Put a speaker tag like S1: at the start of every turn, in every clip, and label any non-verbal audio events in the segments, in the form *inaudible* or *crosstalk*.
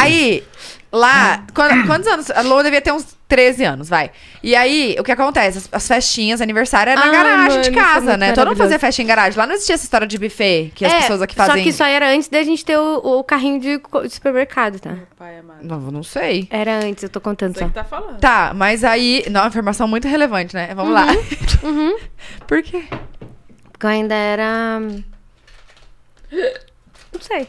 S1: Aí, lá, ah. quando, quantos anos? A Lou devia ter uns 13 anos, vai. E aí, o que acontece? As, as festinhas, aniversário era é na ah, garagem mano, de é casa, né? Todo mundo fazia festa em garagem. Lá não existia essa história de buffet que é, as pessoas aqui fazem. Só que isso aí era antes da gente ter o, o carrinho de, de, supermercado, tá? Meu pai amado. Não, não sei. Era antes, eu tô contando Você só. Que tá falando. Tá, mas aí. Não, informação muito relevante, né? Vamos uhum. lá. *laughs* Uhum. Por quê? Porque eu ainda era. Hum, não sei.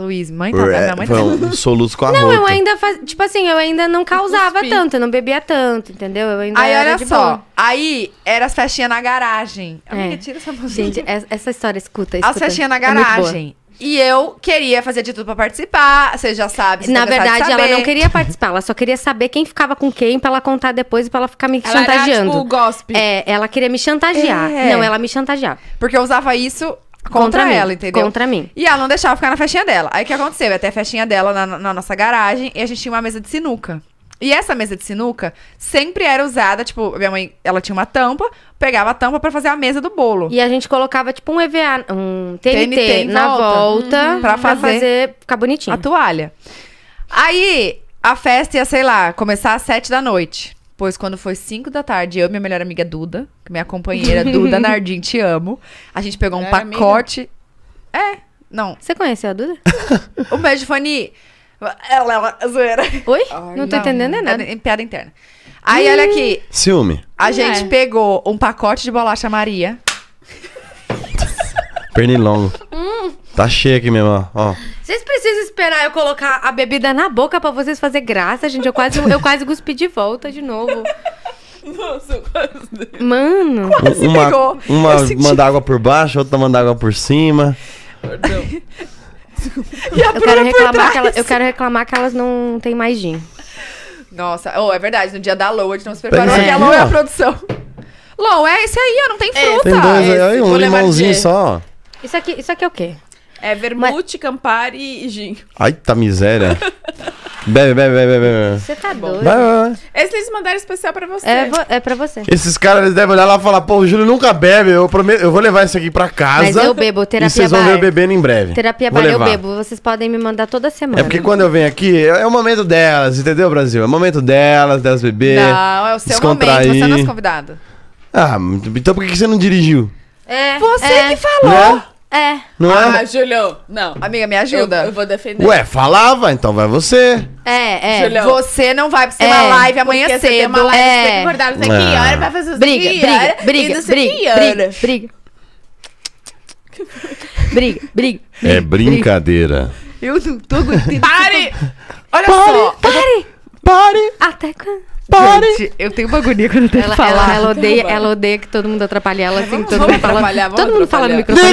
S1: Luiz, mãe tá é, mãe tá Foi *laughs* soluço com a Não, eu tá? ainda faz... Tipo assim, eu ainda não causava Cuspi. tanto, eu não bebia tanto, entendeu? Eu ainda aí, olha só. Aí, era as festinhas na garagem. É. Amiga, tira essa música. Gente, é, essa história, escuta, isso. As festinhas na é garagem. É e eu queria fazer de tudo pra participar, você já sabe. Você Na verdade, ela não queria participar, ela só queria saber quem ficava com quem pra ela contar depois e pra ela ficar me ela chantageando. Era, tipo, gospel. É, ela queria me chantagear. É. Não, ela me chantageava. Porque eu usava isso contra, contra ela, entendeu? Contra mim. E ela não deixava ficar na festinha dela. Aí o que aconteceu? até ter a festinha dela na, na nossa garagem e a gente tinha uma mesa de sinuca. E essa mesa de sinuca sempre era usada, tipo, minha mãe, ela tinha uma tampa, pegava a tampa para fazer a mesa do bolo. E a gente colocava, tipo, um EVA, um TNT, TNT na volta, volta uhum. pra, fazer fazer ficar bonitinho. A toalha. Aí, a festa ia, sei lá, começar às sete da noite. Pois quando foi 5 da tarde, eu e minha melhor amiga Duda, minha companheira *laughs* Duda Nardim, te amo. A gente pegou um pacote. É, não. Você conheceu a Duda? *laughs* o beijo, Fanny. Ela, ela, zoeira. Oi? não tô entendendo é nada. É, piada interna. Aí, olha aqui. Ciúme. A gente pegou um pacote de bolacha Maria. Pernilongo. Tá cheio aqui mesmo, ó. Vocês precisam esperar eu colocar a bebida na boca pra vocês fazer graça, gente. Eu quase, eu quase cuspi de volta de novo. Nossa, eu quase. Mano, quase uma, pegou. Uma senti... manda água por baixo, outra manda água por cima. Perdão. *laughs* e a eu, quero reclamar que ela, eu quero reclamar que elas não têm mais gin. Nossa, oh, é verdade, no dia da Loa a gente não se preparou. É, a Loa é a produção. Loa, é esse aí, ó, não tem é. fruta. Tem dois aí, um limãozinho só. Isso aqui, isso aqui é o quê? É vermute, Mas... Campari e gin. Ai, tá miséria. Bebe, bebe, bebe, bebe. Você tá doido. Vai, vai, vai. Esse eles mandaram especial pra você. É, é pra você. Esses caras, eles devem olhar lá e falar, pô, o Júlio nunca bebe, eu prometo, eu vou levar isso aqui pra casa. Mas eu bebo, terapia E vocês vão ver eu bebendo em breve. Terapia vou bar, levar. eu bebo. Vocês podem me mandar toda semana. É porque quando eu venho aqui, é, é o momento delas, entendeu, Brasil? É o momento delas, delas beber. Não, é o seu momento, você é nosso convidado. Ah, então por que você não dirigiu? É, você é. que falou. Né? É. Não é? ah, é? Julião, não. Amiga, me ajuda. Eu, eu, vou defender. Ué, falava, então vai você. É, é. Julião. Você não vai pra ter é, uma live amanhã cedo. Você tem uma live, é. você tem é. que acordar, não sei que ah. hora, vai fazer isso briga, daqui, briga, hora, briga, briga, briga, é briga, briga, briga, briga, É brincadeira. Eu não tô aguentando. Pare! Olha pare, só. Pare! Pare! Até quando? Pare! Gente, eu tenho uma agonia quando eu tenho ela, que falar. Ela, ela, odeia, ela odeia que todo mundo atrapalhe ela, assim, vamos, todo vamos mundo fala. Todo mundo fala no microfone.